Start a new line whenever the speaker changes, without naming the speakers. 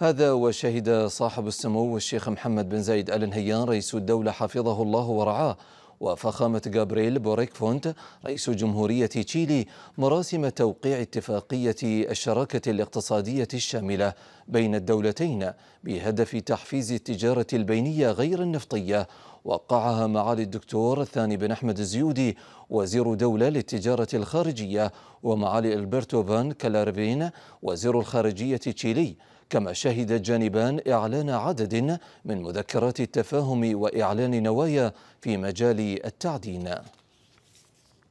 هذا وشهد صاحب السمو الشيخ محمد بن زايد آل نهيان رئيس الدولة حفظه الله ورعاه وفخامة جابرييل بوريك فونت رئيس جمهورية تشيلي مراسم توقيع اتفاقية الشراكة الاقتصادية الشاملة بين الدولتين بهدف تحفيز التجارة البينية غير النفطية وقعها معالي الدكتور ثاني بن أحمد الزيودي وزير دولة للتجارة الخارجية ومعالي ألبرتو فان كالاربين وزير الخارجية تشيلي كما شهد الجانبان إعلان عدد من مذكرات التفاهم وإعلان نوايا في مجال التعدين